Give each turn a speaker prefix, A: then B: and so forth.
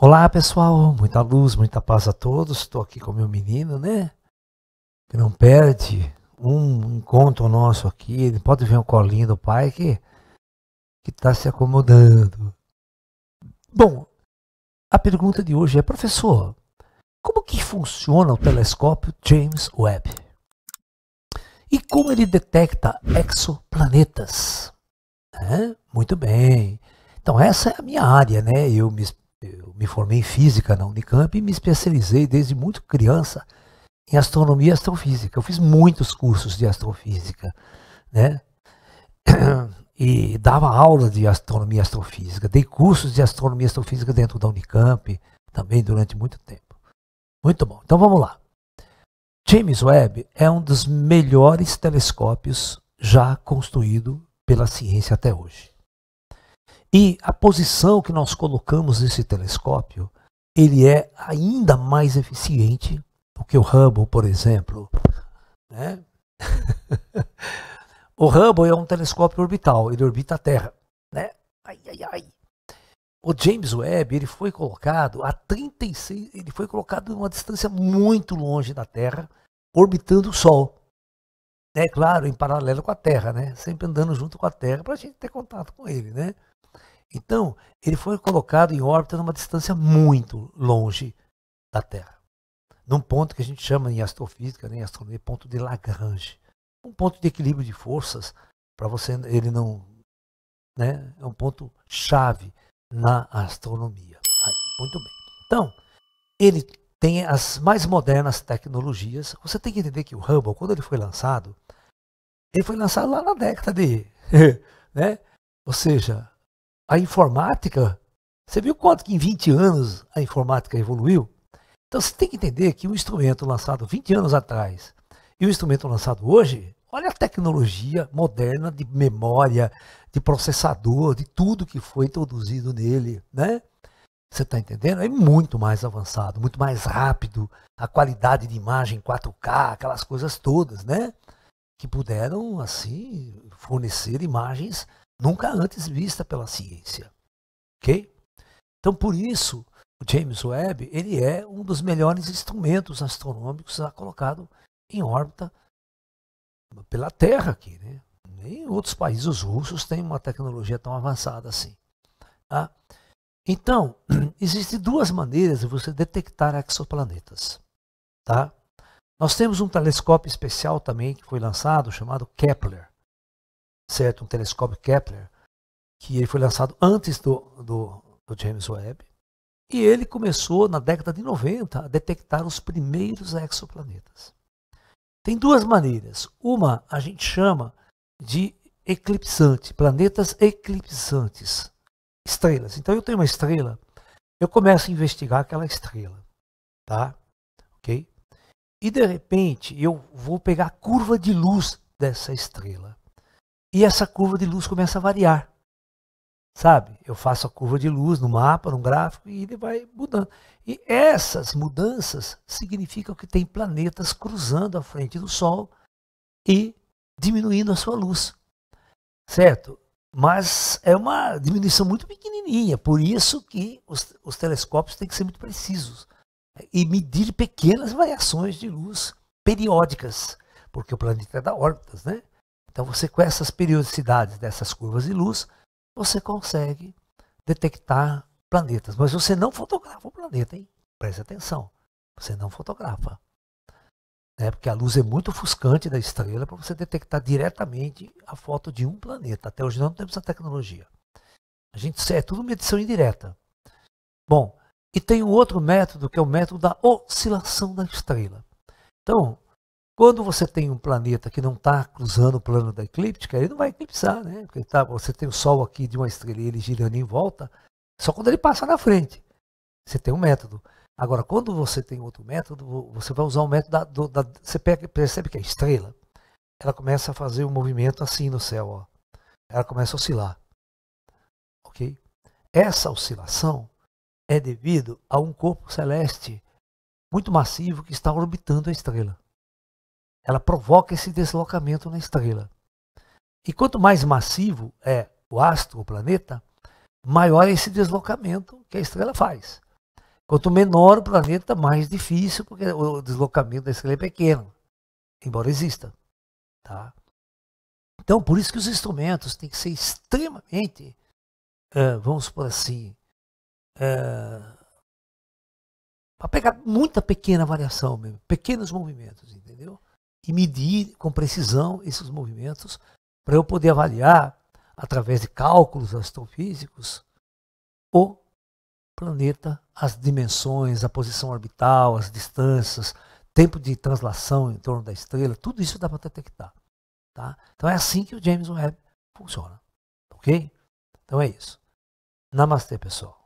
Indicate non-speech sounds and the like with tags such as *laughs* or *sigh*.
A: Olá pessoal, muita luz, muita paz a todos. Estou aqui com meu menino, né? Que não perde um encontro nosso aqui. Ele pode ver o um colinho do pai que que está se acomodando. Bom, a pergunta de hoje é, professor, como que funciona o telescópio James Webb? E como ele detecta exoplanetas? É, muito bem. Então essa é a minha área, né? Eu me, eu me formei em física na Unicamp e me especializei desde muito criança em astronomia e astrofísica. Eu fiz muitos cursos de astrofísica, né? *clears throat* E dava aula de astronomia e astrofísica, dei cursos de astronomia e astrofísica dentro da Unicamp também durante muito tempo. Muito bom. Então vamos lá. James Webb é um dos melhores telescópios já construído pela ciência até hoje. E a posição que nós colocamos nesse telescópio, ele é ainda mais eficiente do que o Hubble, por exemplo. Né? *laughs* o Hubble é um telescópio orbital, ele orbita a Terra. Né? Ai, ai, ai. O James Webb ele foi colocado a 36, ele foi colocado a uma distância muito longe da Terra orbitando o Sol. É claro, em paralelo com a Terra, né? Sempre andando junto com a Terra para a gente ter contato com ele, né? Então, ele foi colocado em órbita numa distância muito longe da Terra. Num ponto que a gente chama em astrofísica, né, em astronomia, ponto de Lagrange. Um ponto de equilíbrio de forças para você ele não, né, é um ponto chave na astronomia. Aí, muito bem. Então, ele tem as mais modernas tecnologias. Você tem que entender que o Hubble, quando ele foi lançado, ele foi lançado lá na década de. *laughs* né? Ou seja, a informática. Você viu quanto que em 20 anos a informática evoluiu? Então você tem que entender que um instrumento lançado 20 anos atrás e o instrumento lançado hoje, olha a tecnologia moderna de memória, de processador, de tudo que foi introduzido nele, né? Você está entendendo? É muito mais avançado, muito mais rápido, a qualidade de imagem 4K, aquelas coisas todas, né? Que puderam, assim, fornecer imagens nunca antes vistas pela ciência. Ok? Então, por isso, o James Webb ele é um dos melhores instrumentos astronômicos já colocado em órbita pela Terra aqui, né? Nem outros países russos têm uma tecnologia tão avançada assim. Tá? Então, *clears throat* existem duas maneiras de você detectar exoplanetas. Tá? Nós temos um telescópio especial também que foi lançado, chamado Kepler. Certo? Um telescópio Kepler, que ele foi lançado antes do, do, do James Webb. E ele começou, na década de 90, a detectar os primeiros exoplanetas. Tem duas maneiras. Uma a gente chama de eclipsante, planetas eclipsantes estrelas. Então eu tenho uma estrela, eu começo a investigar aquela estrela, tá? Ok? E de repente eu vou pegar a curva de luz dessa estrela. E essa curva de luz começa a variar. Sabe? Eu faço a curva de luz no mapa, no gráfico, e ele vai mudando. E essas mudanças significam que tem planetas cruzando a frente do Sol e diminuindo a sua luz. Certo? Mas é uma diminuição muito pequenininha, por isso que os, os telescópios têm que ser muito precisos né, e medir pequenas variações de luz periódicas, porque o planeta é dá órbitas, né? Então você com essas periodicidades dessas curvas de luz, você consegue detectar planetas, mas você não fotografa o planeta, hein? Preste atenção. Você não fotografa né? porque a luz é muito ofuscante da estrela para você detectar diretamente a foto de um planeta. Até hoje não temos essa tecnologia. A gente é tudo medição indireta. Bom, e tem um outro método que é o método da oscilação da estrela. Então, quando você tem um planeta que não está cruzando o plano da eclíptica, ele não vai eclipsar, né? Porque tá, você tem o Sol aqui de uma estrela e ele girando em volta, só quando ele passa na frente. Você tem um método. Agora, quando você tem outro método, você vai usar o método da, do, da, Você percebe que a estrela ela começa a fazer um movimento assim no céu. Ó. Ela começa a oscilar. Ok? Essa oscilação é devido a um corpo celeste muito massivo que está orbitando a estrela. Ela provoca esse deslocamento na estrela. E quanto mais massivo é o astro, o planeta, maior é esse deslocamento que a estrela faz. Quanto menor o planeta, mais difícil, porque o deslocamento da estrela é pequeno, embora exista. Tá? Então, por isso que os instrumentos têm que ser extremamente, é, vamos por assim, é, eh, para pegar muita pequena variação mesmo, pequenos movimentos, entendeu? E medir com precisão esses movimentos para eu poder avaliar, através de cálculos astrofísicos, o planeta, as dimensões, a posição orbital, as distâncias, tempo de translação em torno da estrela, tudo isso dá para detectar. Tá? Então é assim que o James Webb funciona. Ok? Então é isso. Namastê, pessoal.